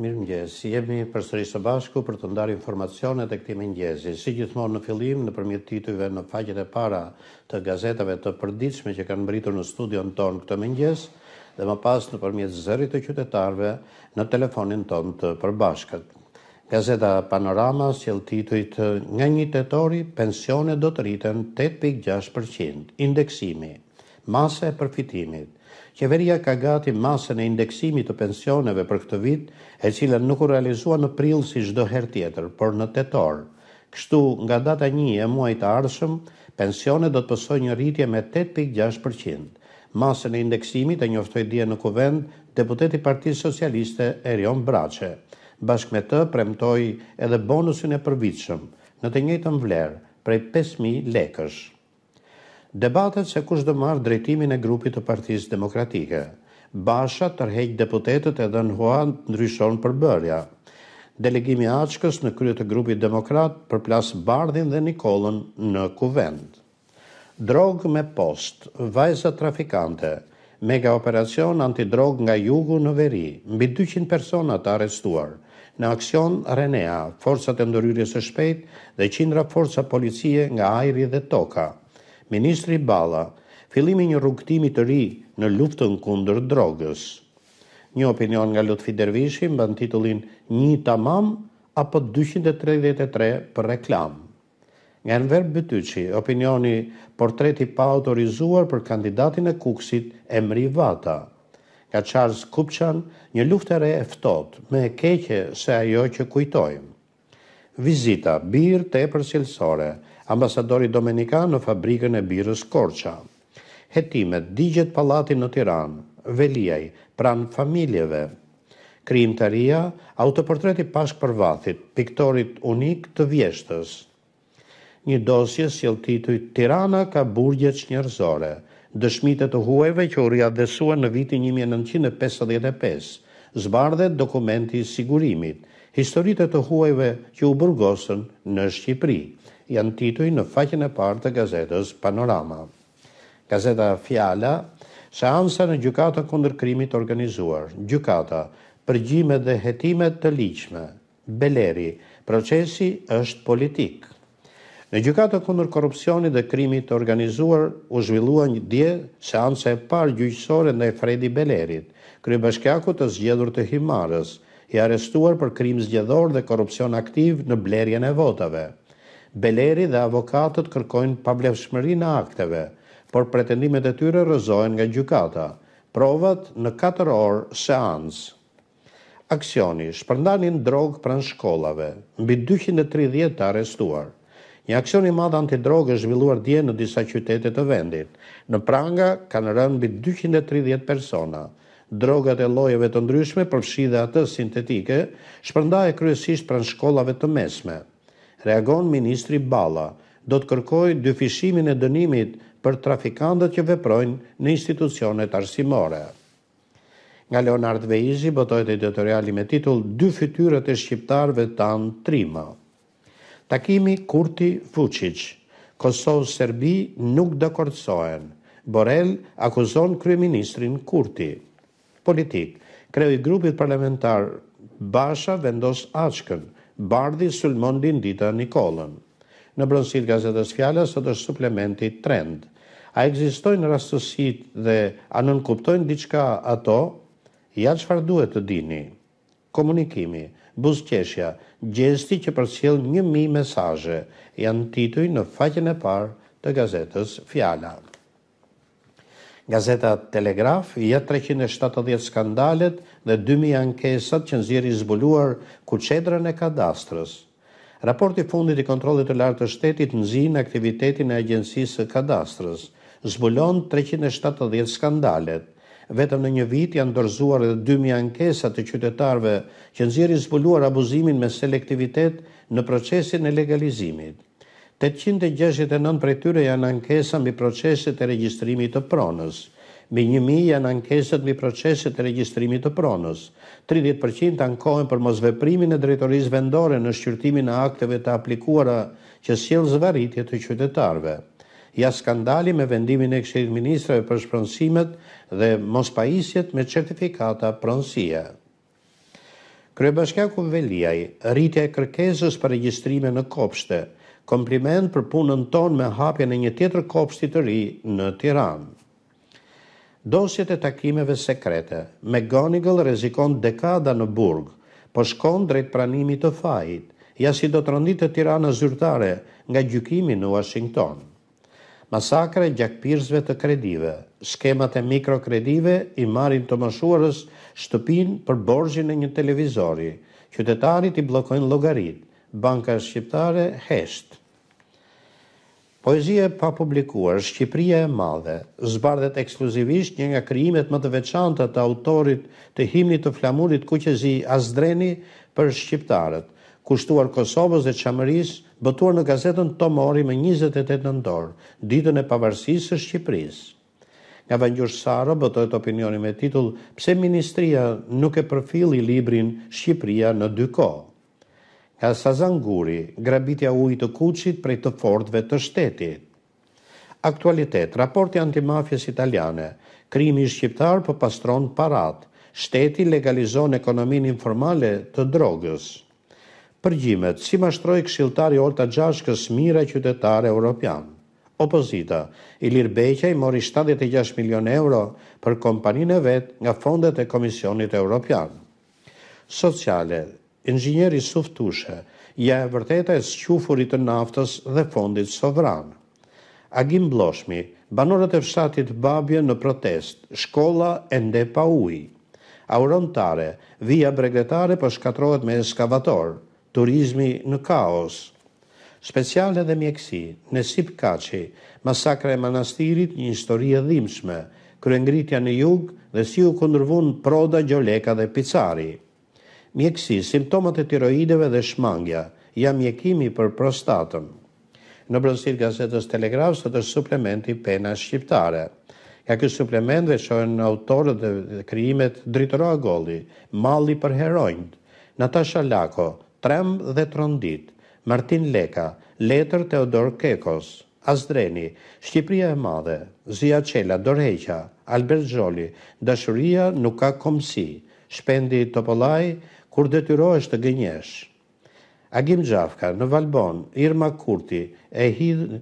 Mirë mëngjes, jemi për sëri së bashku për të ndarë informacionet e këti mëngjesi. Si gjithmonë në filim, në përmjet titujve në faqet e para të gazetave të përdiqme që kanë mëritur në studion tonë këtë mëngjes, dhe më pas në përmjet zërit të qytetarve në telefonin tonë të përbashkët. Gazeta Panorama s'jel titujt nga një tetori, pensione do të rriten 8.6%, indeksimi, mase e përfitimit, Qeveria ka gati masën e indeksimit të pensioneve për këtë vit, e cila nuk u realizua në prill si çdo herë tjetër, por në tetor. Kështu, nga data 1 e muajit të ardhshëm, pensionet do të pësojnë një rritje me 8.6%. Masën e indeksimit e njoftoi dje në Kuvend deputeti i Partisë Socialiste Erion Braçe. Bashkë me të premtoi edhe bonusin e përvitshëm në të njëjtën vlerë, prej 5000 lekësh debatet se kush do marrë drejtimin e grupit të partiz demokratike. Basha tërhejt deputetet edhe në hua ndryshon për bërja. Delegimi Açkës në krye të grupit demokrat për Bardhin dhe Nikolën në kuvend. Drogë me post, vajza trafikante, mega operacion antidrog nga jugu në veri, mbi 200 persona të arrestuar. Në aksion Renea, forcat e ndërhyrjes së shpejt dhe qindra forca policie nga ajri dhe toka – Ministri Bala, fillimi një rrugëtimi të ri në luftën kundër drogës. Një opinion nga Lutfi Dervishi mba në titullin një tamam apo 233 për reklam. Nga në verbë bëtyqi, opinioni portreti pa autorizuar për kandidatin e kuksit Emri Vata. Ka Charles Kupçan një luftëre eftot me keqe se ajo që kujtojmë. Vizita, birë të e ambasadori Domenika në fabrikën e birës Korqa. Hetimet, digjet palatin në Tiran, Veliaj, pran familjeve. Krim të rria, autoportreti pashk për vathit, piktorit unik të vjeshtës. Një dosje si lë tituj, Tirana ka burgje që njërzore, dëshmite të hueve që u rria në vitin 1955, zbardhe dokumenti sigurimit, historite të hueve që u burgosën në Shqipëri, janë tituj në faqen e partë të gazetës Panorama. Gazeta Fjala, seansa në gjukata kundër krimit organizuar, gjukata, përgjime dhe hetimet të liqme, beleri, procesi është politik. Në gjukata kundër korupcioni dhe krimit organizuar, u zhvillua një dje seansa e parë gjyqësore në Fredi Belerit, kërë të zgjedhur të Himarës, i arestuar për krim zgjedhor dhe korupcion aktiv në blerjen e votave. Beleri dhe avokatët kërkojnë pavlefshmëri në akteve, por pretendimet e tyre rëzojnë nga gjykata. Provat në 4 orë seancë. Aksioni, shpërndanin drogë pranë shkollave, mbi 230 të arestuar. Një aksioni madhë antidrogë është zhvilluar dje në disa qytetet të vendit. Në pranga kanë rënë mbi 230 persona. Drogat e lojeve të ndryshme përfshida atë sintetike, shpërndaje kryesisht pranë shkollave të mesme reagon ministri Balla, do të kërkoj dyfishimin e dënimit për trafikantët që veprojnë në institucionet arsimore. Nga Leonard Vejzi, bëtojt e editoriali me titull Dy fytyrët e shqiptarve tanë trima. Takimi Kurti Fuqic, Kosovë-Serbi nuk dë kortsoen. Borel akuzon kryeministrin Kurti. Politik, kreu i grupit parlamentar Basha vendos Ashkën, bardhi sulmon Ndita, Nikolën. Në brëndësit gazetës fjallës, sot është suplementi trend. A egzistojnë rastësit dhe a nënkuptojnë diçka ato? Ja farë duhet të dini? Komunikimi, buzqeshja, gjesti që përcjell një mi mesaje, janë tituj në faqen e parë të gazetës fjallat. Gazeta Telegraf, jetë 370 skandalet dhe 2000 ankesat që nëzjeri zbuluar ku qedrën e kadastrës. Raporti fundit i kontrolit të lartë të shtetit nëzjin aktivitetin e agjensisë e kadastrës, zbulon 370 skandalet. Vetëm në një vit janë dorzuar edhe 2000 ankesat të qytetarve që nëzjeri zbuluar abuzimin me selektivitet në procesin e legalizimit. 869 prej tyre janë ankesa mbi proceset e regjistrimit të pronës. Me 1000 janë ankesat mbi proceset e regjistrimit të pronës. 30% ankohen për mosveprimin e drejtorisë vendore në shqyrtimin e akteve të aplikuara që sjell zvarritje të qytetarëve. Ja skandali me vendimin e Këshillit Ministrave për shpronësimet dhe mospajisjet me certifikata pronësie. Kryebashkiaku Veliaj, rritja e kërkesës për regjistrime në kopshte kompliment për punën tonë me hapje në një tjetër kopshti të ri në Tiran. Dosjet e takimeve sekrete, me Gonigal rezikon dekada në burg, po shkon drejt pranimit të fajit, ja si do të rëndit të tirana zyrtare nga gjykimi në Washington. Masakre gjakpirzve të kredive, skemat e mikrokredive i marin të mëshuarës shtëpin për borgjin e një televizori, qytetarit i blokojnë logaritë, Banka Shqiptare, Hesht. Poezia pa publikuar, Shqipria e madhe, zbardhet ekskluzivisht një nga kryimet më të veçanta të autorit të himnit të flamurit ku që zi Azdreni për Shqiptarët, kushtuar Kosovës dhe Qamëris, bëtuar në gazetën Tomori më 28 nëndor, ditën e pavarësisë së Shqipërisë. Nga Vëngjush Saro bëtojt opinioni me titull Pse Ministria nuk e përfili librin Shqipria në dy kohë ka sa zanguri, grabitja ujë të kuqit prej të fortëve të shtetit. Aktualitet, raporti antimafjes italiane, krimi shqiptar për po pastron parat, shteti legalizon ekonomin informale të drogës. Përgjimet, si mashtroj këshiltari orta gjashkës mira qytetare europian. Opozita, i Beqaj i mori 76 milion euro për kompaninë e vetë nga fondet e Komisionit Europian. Sociale, inxhinieri Suftushe, ja e vërteta e sëqufurit të naftës dhe fondit sovran. Agim Bloshmi, banorët e fshatit Babje në protest, shkolla ende pa ujë. Aurontare, via bregetare për po shkatrohet me eskavator, turizmi në kaos. Speciale dhe mjekësi, në Sip Kaci, masakra e manastirit një historie dhimshme, kërëngritja në jug dhe si u këndërvun proda, gjoleka dhe picari mjekësi, simptomat e tiroideve dhe shmangja, jam mjekimi për prostatën. Në brëndësit gazetës Telegraf, sot është suplementi pena shqiptare. Ka kështë suplement dhe shohen në autorët dhe kryimet Dritoro Agoli, Mali për Herojnë, Natasha Lako, Trem dhe Trondit, Martin Leka, Letër Teodor Kekos, Azdreni, Shqipria e Madhe, Zia Qela, Dorheqa, Albert Gjoli, Dashuria nuk ka komësi, Shpendi Topolaj, kur detyrohesh të gënjesh. Agim Xhafka në Valbon, Irma Kurti e hidh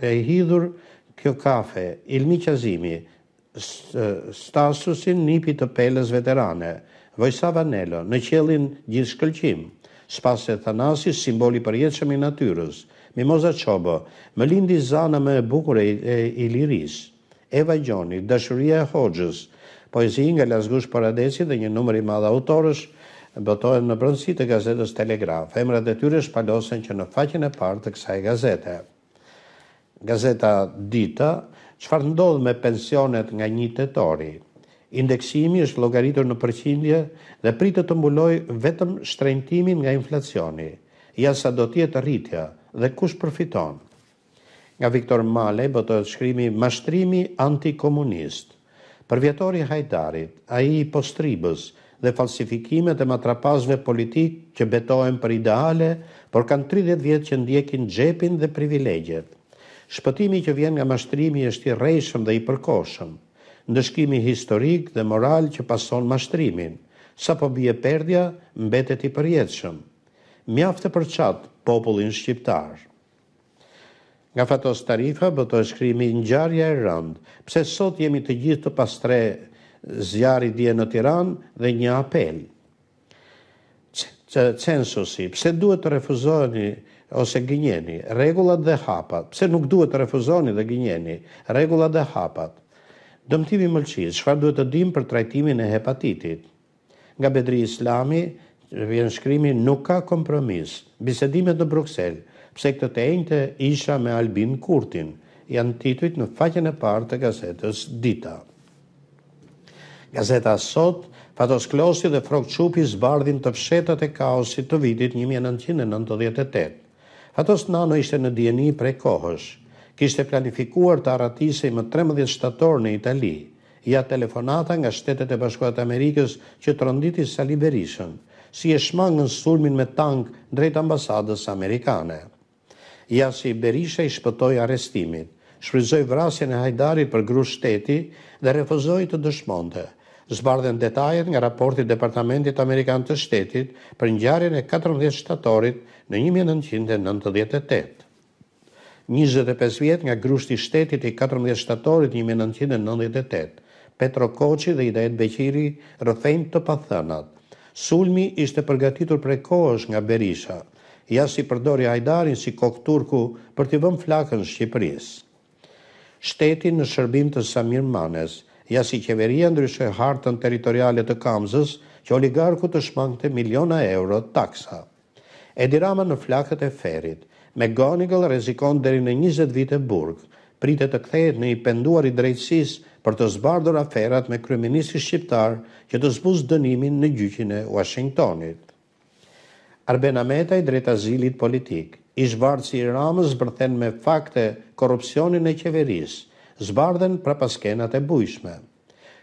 e hidhur kjo kafe Ilmi Qazimi stasusin nipi të pelës veterane Vojsa Vanello në qellin gjithë shkëlqim sipas Thanasi simboli për i natyrës Mimoza Çobo më lindi zana më e bukur e Iliris Eva Gjoni dashuria e Hoxhës poezi nga Lazgush Paradesi dhe një numër i madh autorësh botohen në brëndësi të gazetës Telegraf. Emrat e tyre shpalosen që në faqen e partë të kësaj gazete. Gazeta Dita, qëfar ndodhë me pensionet nga një tetori? Indeksimi është logaritur në përqindje dhe pritë të mbuloj vetëm shtrejntimin nga inflacioni, ja sa do tjetë rritja dhe kush përfiton. Nga Viktor Male, botohet shkrimi Mashtrimi antikomunist. përvjetori hajtarit, a i postribës, dhe falsifikimet e matrapazve politik që betohen për ideale, por kanë 30 vjetë që ndjekin gjepin dhe privilegjet. Shpëtimi që vjen nga mashtrimi është i rejshëm dhe i përkoshëm, ndëshkimi historik dhe moral që pason mashtrimin, sa po bje perdja, mbetet i përjetëshëm. Mjaftë për qatë popullin shqiptarë. Nga fatos tarifa, bëto e shkrimi në gjarja e rëndë, pse sot jemi të gjithë të pastre zjarit dje në Tiran dhe një apel. Censusi, pse duhet të refuzoni ose gjenjeni, regullat dhe hapat, pse nuk duhet të refuzoni dhe gjenjeni, regullat dhe hapat. Dëmtimi mëlqis, shfar duhet të dim për trajtimin e hepatitit. Nga bedri islami, vjen shkrimi nuk ka kompromis, bisedimet në Bruxelles, pse këtë të ejnëte isha me Albin Kurtin, janë tituit në faqen e partë të gazetës Dita. Gazeta Sot, Fatos Klosi dhe Frok Qupi zbardhin të fshetët e kaosit të vitit 1998. Fatos Nano ishte në djeni prej kohësh. Kishte planifikuar të aratisej më 13 shtator në Itali. Ja telefonata nga shtetet e bashkuat Amerikës që të rënditi sa liberishën, si e shmangën sulmin me tank drejt ambasadës Amerikane. Ja si Berisha i shpëtoj arestimit, shfryzoj vrasjen e hajdarit për gru shteti dhe refuzoj të dëshmonte – zbardhen detajet nga raporti Departamentit Amerikan të Shtetit për ngjarjen e 14 shtatorit në 1998. 25 vjet nga grushti i shtetit i 14 shtatorit 1998, Petro Koçi dhe Idajet Beqiri rrëfejnë të pathënat. Sulmi ishte përgatitur prej kohësh nga Berisha, ja si përdori Ajdarin si kokë turku për të vëmë flakën Shqipërisë. Shtetin në shërbim të Samir Manes – ja si qeveria ndryshe hartën teritoriale të kamzës që oligarku të shmangte miliona euro taksa. Edirama në flakët e ferit, me Gonigal rezikon dheri në 20 vite burg, pritet të kthehet në i penduar i drejtsis për të zbardur aferat me kryeministin shqiptar që të zbuz dënimin në gjyqin e Washingtonit. Arben Ameta i drejt azilit politik, i vartë si i ramës bërthen me fakte korupcionin e qeverisë, zbardhen pra paskenat e bujshme.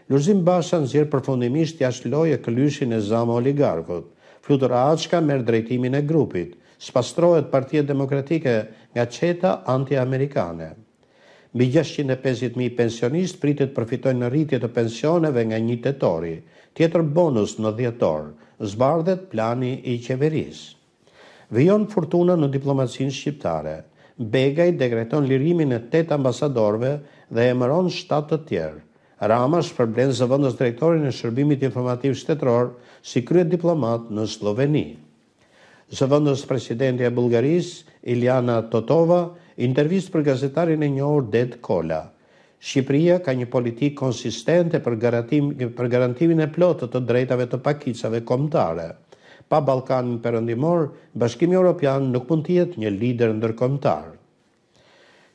Lurzim Basha nëzirë përfundimisht jashtë loje këllyshin e zama oligarkut. Flutur Aqka merë drejtimin e grupit, spastrohet partia demokratike nga qeta anti-amerikane. Bi 650.000 pensionist pritet përfitojnë në rritje të pensioneve nga një tetori, tjetër bonus në djetor, zbardhet plani i qeveris. Vion furtuna në diplomacin shqiptare, Begaj dekreton lirimin e 8 ambasadorve dhe emëron shtatë të tjerë. Rama shpërblen zëvëndës drejtorin e shërbimit informativ shtetëror si kryet diplomat në Sloveni. Zëvëndës presidenti e Bulgaris, Iliana Totova, intervist për gazetarin e njohur Ded Kola. Shqipëria ka një politikë konsistente për, garantim, për garantimin e plotë të drejtave të pakicave komtare. Pa Ballkanin përëndimor, Bashkimi Europian nuk mund tjetë një lider ndërkomtar.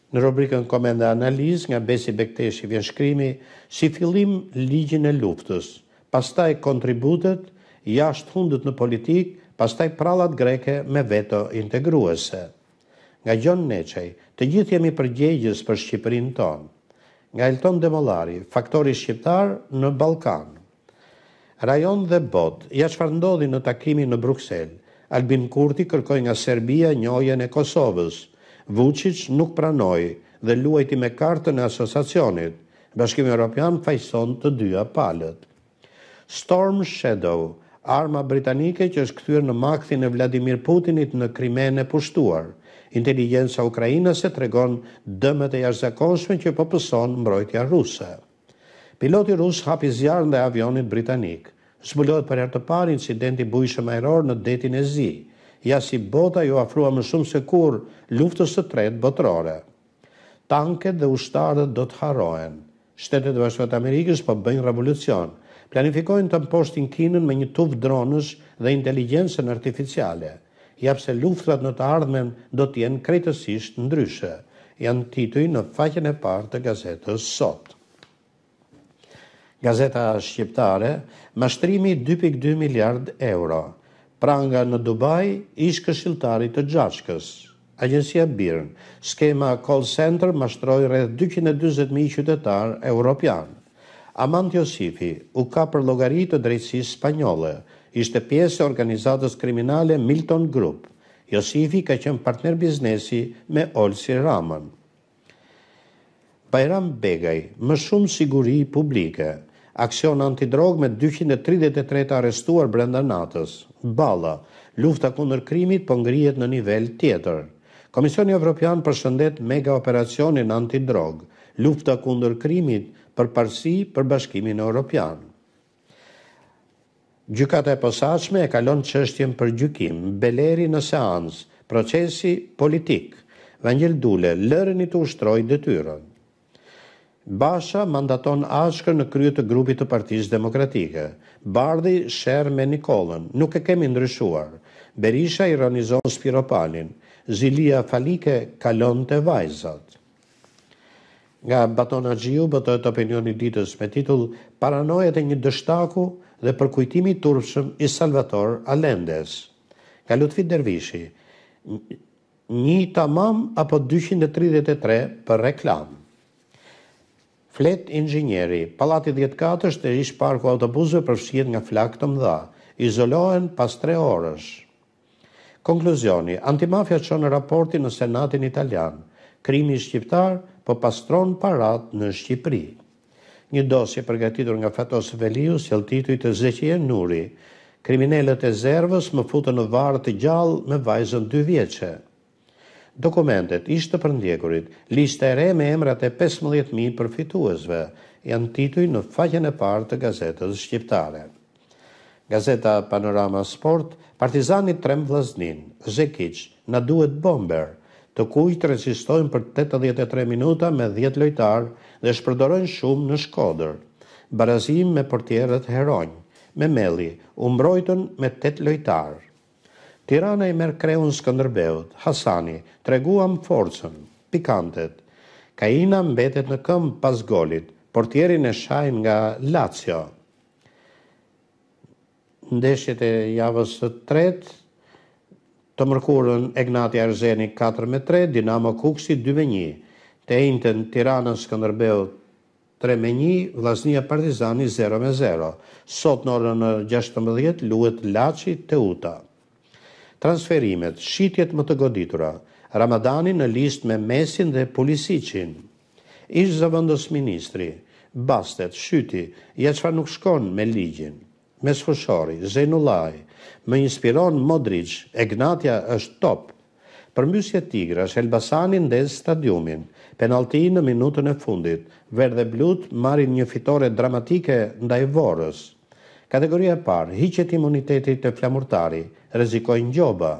Në rubrikën Komenda Analiz nga Besi Bekteshi vjen shkrimi si fillim ligjin e luftës, pastaj kontributet jashtë fundit në politikë, pastaj prallat greke me veto integruese. Nga Gjon Neçaj, të gjithë jemi përgjegjës për Shqipërinë tonë. Nga Elton Demollari, faktori shqiptar në Ballkan. Rajon dhe bot, ja çfarë ndodhi në takimin në Bruksel. Albin Kurti kërkoi nga Serbia njohjen e Kosovës. Vucic nuk pranoi dhe luajti me kartën e asociacionit. Bashkimi Europian fajson të dyja palët. Storm Shadow, arma britanike që është kthyer në makthin e Vladimir Putinit në Krimen e pushtuar. Inteligjenca ukrainase tregon dëmet e jashtëzakonshme që po pëson mbrojtja ruse. Piloti rus hapi zjarr ndaj avionit britanik. Zbulohet për herë të parë incidenti bujshëm ajror në detin e Zi ja si bota ju afrua më shumë se kur luftës të tretë botërore. Tanket dhe ushtarët do të harohen. Shtetet e Bashkuara të Amerikës po bëjnë revolucion. Planifikojnë të mposhtin Kinën me një tub dronësh dhe inteligjencën artificiale. Ja pse luftrat në të ardhmen do të jenë krejtësisht ndryshe. Jan tituj në faqen e parë të gazetës sot. Gazeta Shqiptare, mashtrimi 2.2 miliard euro pranga në Dubai, ish këshiltari të gjashkës. Agencia Birn, skema call center mashtroj rrët 220.000 qytetar europian. Amant Josifi u ka për logari të drejtsis spanyole, ishte pjesë e organizatës kriminale Milton Group. Josifi ka qenë partner biznesi me Olsi Ramën. Bajram Begaj, më shumë siguri publike, aksion antidrog me 233 arrestuar brenda natës. Balla, lufta kundër krimit po ngrihet në nivel tjetër. Komisioni Evropian përshëndet mega operacionin antidrog, lufta kundër krimit për parësi për bashkimin e Europian. Gjykata e posaçme e kalon çështjen për gjykim, beleri në seancë, procesi politik. Vangel Dule, i të ushtroj detyrën. Basha mandaton Ashkër në krye të grupit të Partisë Demokratike. Bardhi shërë me Nikollën, nuk e kemi ndryshuar. Berisha ironizon Spiropalin. Zilia Falike kalon të vajzat. Nga Baton Agiu bëtojt opinioni ditës me titull Paranojët e një dështaku dhe përkujtimi turpshëm i Salvator Alendes. Ka lutfit Dervishi, një tamam apo 233 për reklamë flet inxhinieri. Pallati 14 është e ish parku autobusëve përfshihet nga flak të mëdha. Izolohen pas 3 orësh. Konkluzioni, antimafia që në raportin në senatin italian, krimi shqiptar po pastron parat në Shqipëri. Një dosje përgatitur nga Fatos Veliu, sjell të Zeqie Nuri. Kriminalët e Zervës më futën në varr të gjallë me vajzën 2 vjeçë dokumentet ishte për ndjekurit, lista e re me emrat e 15.000 përfituesve, janë tituj në faqen e partë të gazetës shqiptare. Gazeta Panorama Sport, partizani Trem Vlaznin, Zekic, na duhet bomber, të kuj të resistojnë për 83 minuta me 10 lojtar dhe shpërdorojnë shumë në shkoder. Barazim me portjerët Heronj, me Meli, umbrojton me 8 lojtarë. Tirana i merë kreun Skënderbeut, Hasani, treguam forcën, pikantet. Kaina mbetet në këm pas golit, portierin e shajnë nga Lazio. Ndeshjet e javës të tret, të mërkurën Egnati Arzeni 4 me 3, Dinamo Kuksi 2 me 1, të ejnëtën Tirana Skënderbeut 3 me 1, Vlasnia Partizani 0 me 0. Sot në orën në 16, luet Laci Teuta transferimet, shitjet më të goditura, Ramadani në list me mesin dhe policicin. Ishë zëvëndës ministri, bastet, shyti, ja që fa nuk shkon me ligjin, me sfushori, zenulaj, me inspiron modric, egnatja është top, përmysje tigra, shelbasanin dhe stadiumin, penalti në minutën e fundit, verde blut marin një fitore dramatike ndaj vorës, Kategoria parë, hiqet imuniteti të flamurtari, rezikojnë gjoba.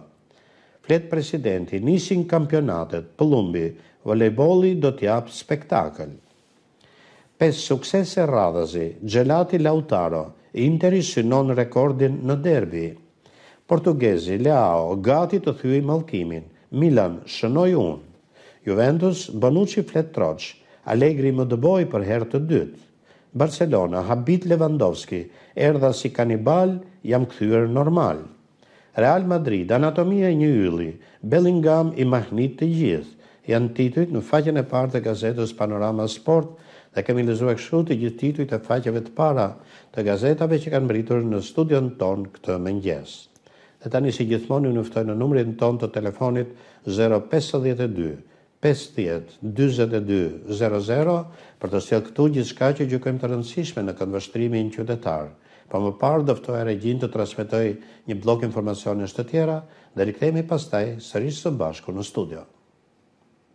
Flet presidenti, nisin kampionatet, plumbi, volejboli do t'japë spektakl. Pes suksese radhazi, Gjelati Lautaro, interi synon rekordin në derbi. Portugezi, Leao, gati të thyi malkimin, Milan, shënoi unë. Juventus, Banucci flet troqë, Allegri më dëboj për herë të dytë. Barcelona, Habit Lewandowski, erdha si kanibal, jam kthyer normal. Real Madrid, anatomia i një yli, Bellingham i mahnit të gjithë, janë titujt në faqen e partë të gazetës Panorama Sport dhe kemi lëzua këshu të gjithë titujt e faqeve të para të gazetave që kanë mëritur në studion ton këtë mëngjes. Dhe tani si gjithmoni në nëftoj në numrin ton të telefonit 052 0 50 22 00 për të sjetë këtu gjithë shka që gjukojmë të rëndësishme në këtë vështrimin qytetar. Pa po më parë, dëftoja regjin të transmitoj një blok informacionisht të tjera dhe rikëtemi pastaj së rishë së bashku në studio.